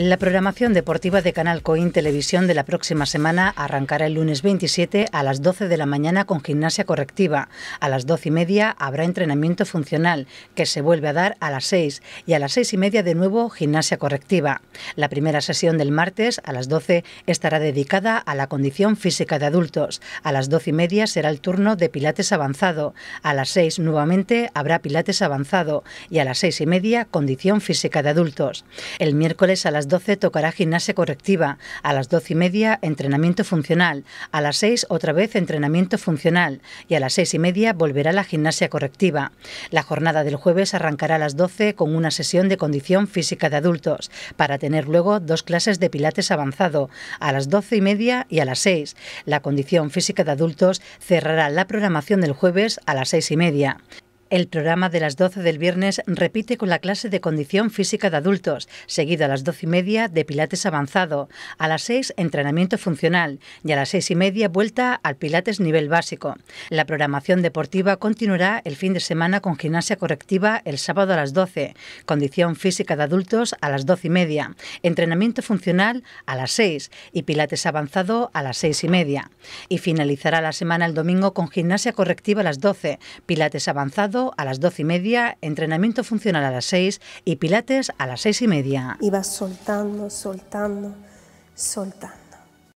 La programación deportiva de Canal Coín Televisión de la próxima semana arrancará el lunes 27 a las 12 de la mañana con gimnasia correctiva. A las 12 y media habrá entrenamiento funcional, que se vuelve a dar a las 6 y a las 6 y media de nuevo gimnasia correctiva. La primera sesión del martes a las 12 estará dedicada a la condición física de adultos. A las 12 y media será el turno de pilates avanzado. A las 6 nuevamente habrá pilates avanzado y a las 6 y media condición física de adultos. El miércoles a las 12 tocará gimnasia correctiva, a las 12 y media entrenamiento funcional, a las 6 otra vez entrenamiento funcional y a las 6 y media volverá la gimnasia correctiva. La jornada del jueves arrancará a las 12 con una sesión de condición física de adultos, para tener luego dos clases de pilates avanzado, a las 12 y media y a las 6. La condición física de adultos cerrará la programación del jueves a las 6 y media. El programa de las 12 del viernes repite con la clase de condición física de adultos, seguido a las 12 y media de Pilates avanzado, a las 6 entrenamiento funcional y a las 6 y media vuelta al Pilates nivel básico. La programación deportiva continuará el fin de semana con gimnasia correctiva el sábado a las 12, condición física de adultos a las 12 y media, entrenamiento funcional a las 6 y Pilates avanzado a las 6 y media. Y finalizará la semana el domingo con gimnasia correctiva a las 12, Pilates avanzado a las 12 y media, entrenamiento funcional a las 6 y pilates a las 6 y media. Y soltando, soltando, soltando.